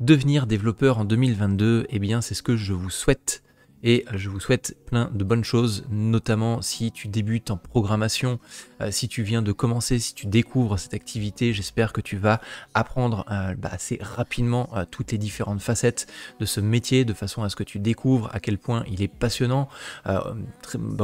devenir développeur en 2022, eh bien c'est ce que je vous souhaite et je vous souhaite plein de bonnes choses, notamment si tu débutes en programmation, euh, si tu viens de commencer, si tu découvres cette activité, j'espère que tu vas apprendre euh, bah, assez rapidement euh, toutes les différentes facettes de ce métier, de façon à ce que tu découvres à quel point il est passionnant, bah,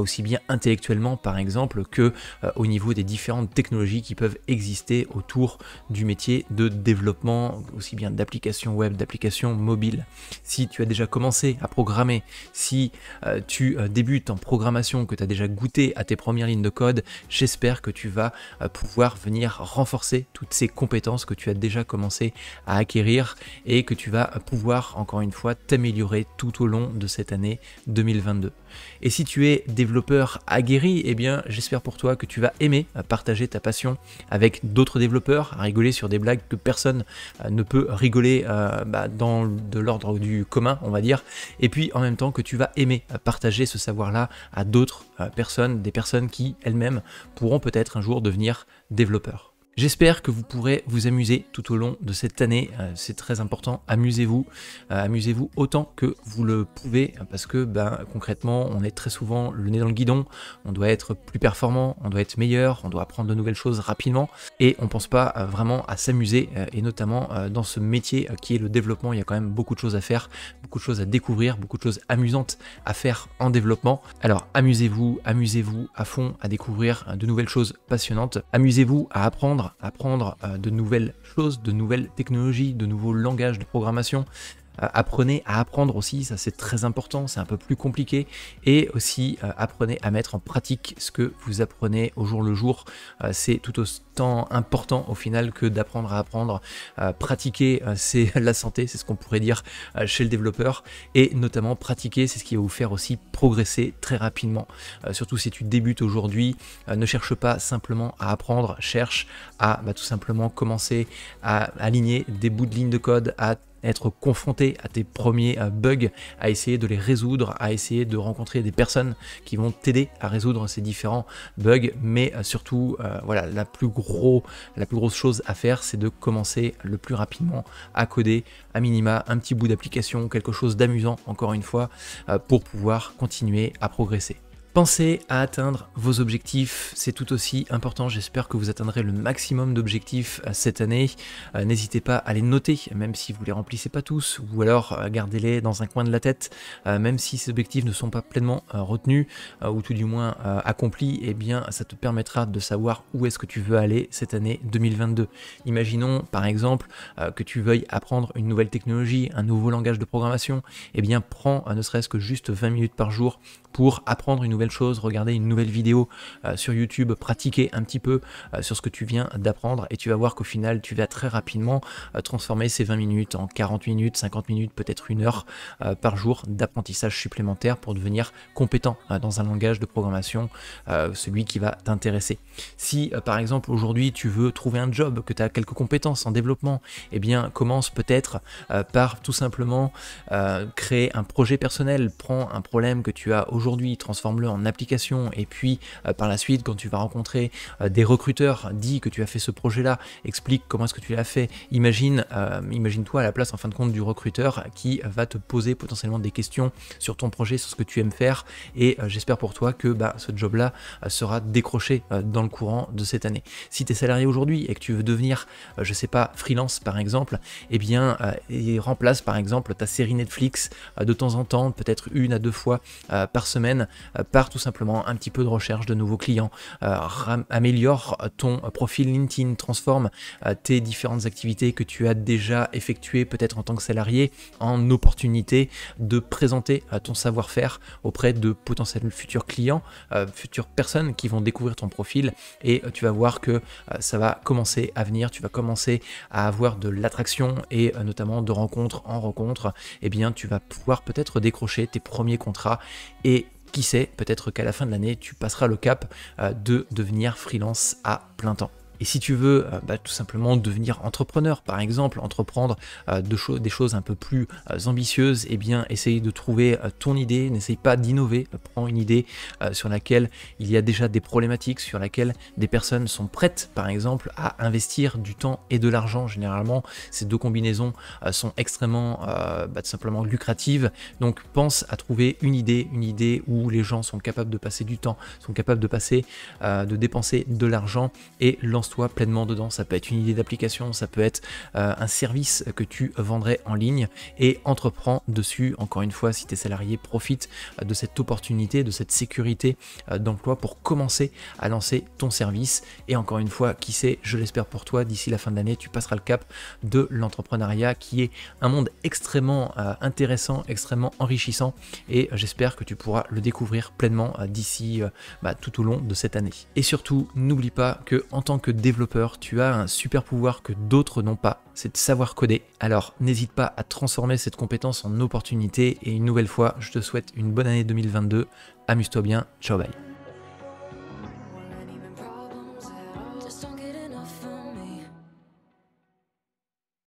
aussi bien intellectuellement par exemple que au niveau des différentes technologies qui peuvent exister autour du métier de développement, aussi bien d'applications web, d'applications mobiles. Si tu as déjà commencé à programmer, si euh, tu euh, débutes en programmation, que tu as déjà goûté à tes premières lignes de code, j'espère que tu vas euh, pouvoir venir renforcer toutes ces compétences que tu as déjà commencé à acquérir et que tu vas pouvoir encore une fois t'améliorer tout au long de cette année 2022. Et si tu es développeur aguerri, eh bien j'espère pour toi que tu vas aimer euh, partager ta passion avec d'autres développeurs, à rigoler sur des blagues que personne euh, ne peut rigoler euh, bah, dans de l'ordre du commun, on va dire. Et puis en même temps que tu vas aimer partager ce savoir-là à d'autres personnes, des personnes qui elles-mêmes pourront peut-être un jour devenir développeurs. J'espère que vous pourrez vous amuser tout au long de cette année. Euh, c'est très important. Amusez-vous. Euh, amusez-vous autant que vous le pouvez parce que ben, concrètement, on est très souvent le nez dans le guidon. On doit être plus performant, on doit être meilleur, on doit apprendre de nouvelles choses rapidement et on pense pas euh, vraiment à s'amuser. et notamment dans ce métier qui est le développement, il y a quand même beaucoup de choses à faire, beaucoup de choses à découvrir, beaucoup de choses amusantes à faire en développement. Alors amusez-vous, amusez-vous à fond à découvrir de nouvelles choses passionnantes. Amusez-vous à apprendre apprendre, euh, de nouvelles choses, de nouvelles technologies, de nouveaux langages de programmation, euh, apprenez à apprendre aussi, ça c'est très important, c'est un peu plus compliqué. Et aussi, euh, apprenez à mettre en pratique ce que vous apprenez au jour le jour. Euh, c'est tout autant important au final que d'apprendre à apprendre. pratiquer, c'est la santé, c'est ce qu'on pourrait dire chez le développeur. Et notamment, pratiquer, c'est ce qui va vous faire aussi progresser très rapidement. surtout si tu débutes aujourd'hui, ne cherche pas simplement à apprendre, cherche à bah, tout simplement commencer à aligner des bouts de ligne de code, à être confronté à tes premiers euh, bugs, à essayer de les résoudre, à essayer de rencontrer des personnes qui vont t'aider à résoudre ces différents bugs. Mais euh, surtout, euh, voilà, la plus, grosse chose à faire, c'est de commencer le plus rapidement à coder, à minima, un petit bout d'application, quelque chose d'amusant, encore une fois, pour pouvoir continuer à progresser. Pensez à atteindre vos objectifs, c'est tout aussi important. J'espère que vous atteindrez le maximum d'objectifs euh, cette année. Euh, n'hésitez pas à les noter, même si vous les remplissez pas tous, ou alors euh, gardez-les dans un coin de la tête, même si ces objectifs ne sont pas pleinement retenus ou tout du moins accomplis. Eh bien, ça te permettra de savoir où est-ce que tu veux aller cette année 2022. Imaginons par exemple que tu veuilles apprendre une nouvelle technologie, un nouveau langage de programmation. Eh bien, prends ne serait-ce que juste 20 minutes par jour pour apprendre une nouvelle chose, regarder une nouvelle vidéo euh, sur YouTube, pratiquer un petit peu euh, sur ce que tu viens d'apprendre et tu vas voir qu'au final, tu vas très rapidement euh, transformer ces 20 minutes en 40 minutes, 50 minutes, peut-être une heure par jour d'apprentissage supplémentaire pour devenir compétent dans un langage de programmation, celui qui va t'intéresser. Si par exemple aujourd'hui tu veux trouver un job, que tu as quelques compétences en développement, eh bien commence peut-être par tout simplement créer un projet personnel, prends un problème que tu as aujourd'hui, transforme-le en application et puis euh, par la suite quand tu vas rencontrer euh, des recruteurs, dis que tu as fait ce projet-là, explique comment est-ce que tu l'as fait, imagine, euh, imagine-toi à la place en fin de compte du recruteur qui va te poser potentiellement des questions sur ton projet, sur ce que tu aimes faire et j'espère pour toi que bah, ce job-là sera décroché dans le courant de cette année. Si tu es salarié aujourd'hui et que tu veux devenir, je sais pas, freelance par exemple, eh et bien, remplace par exemple ta série Netflix de temps en temps, peut-être une à deux fois par semaine, par tout simplement un petit peu de recherche de nouveaux clients, euh, améliore ton profil LinkedIn, transforme euh, tes différentes activités que tu as déjà effectuées peut-être en tant que salarié en opportunité de présenter euh, ton savoir-faire auprès de potentiels futurs clients, futures personnes qui vont découvrir ton profil et tu vas voir que ça va commencer à venir, tu vas commencer à avoir de l'attraction et notamment de rencontre en rencontre, et eh bien tu vas pouvoir peut-être décrocher tes premiers contrats et qui sait, peut-être qu'à la fin de l'année, tu passeras le cap euh, de devenir freelance à plein temps. Et si tu veux euh, bah, tout simplement devenir entrepreneur, par exemple, entreprendre euh, des choses un peu plus euh, ambitieuses, et eh bien essaye de trouver ton idée, n'essaye pas d'innover, prends une idée sur laquelle il y a déjà des problématiques, sur laquelle des personnes sont prêtes, par exemple, à investir du temps et de l'argent. Généralement, ces deux combinaisons sont extrêmement bah, tout simplement lucratives. Donc pense à trouver une idée, une idée où les gens sont capables de passer du temps, sont capables de passer, de dépenser de l'argent et lancer toi pleinement dedans. Ça peut être une idée d'application, ça peut être euh, un service que tu vendrais en ligne et entreprends dessus. Encore une fois, si tes salariés profitent euh, de cette opportunité, de cette sécurité euh, d'emploi pour commencer à lancer ton service. Et encore une fois, qui sait, je l'espère pour toi, d'ici la fin d'année tu passeras le cap de l'entrepreneuriat qui est un monde extrêmement intéressant, extrêmement enrichissant et j'espère que tu pourras le découvrir pleinement d'ici bah, tout au long de cette année. Et surtout, n'oublie pas que en tant que développeur, tu as un super pouvoir que d'autres n'ont pas, c'est de savoir coder. Alors n'hésite pas à transformer cette compétence en opportunité et une nouvelle fois, je te souhaite une bonne année 2022. Amuse-toi bien, ciao bye.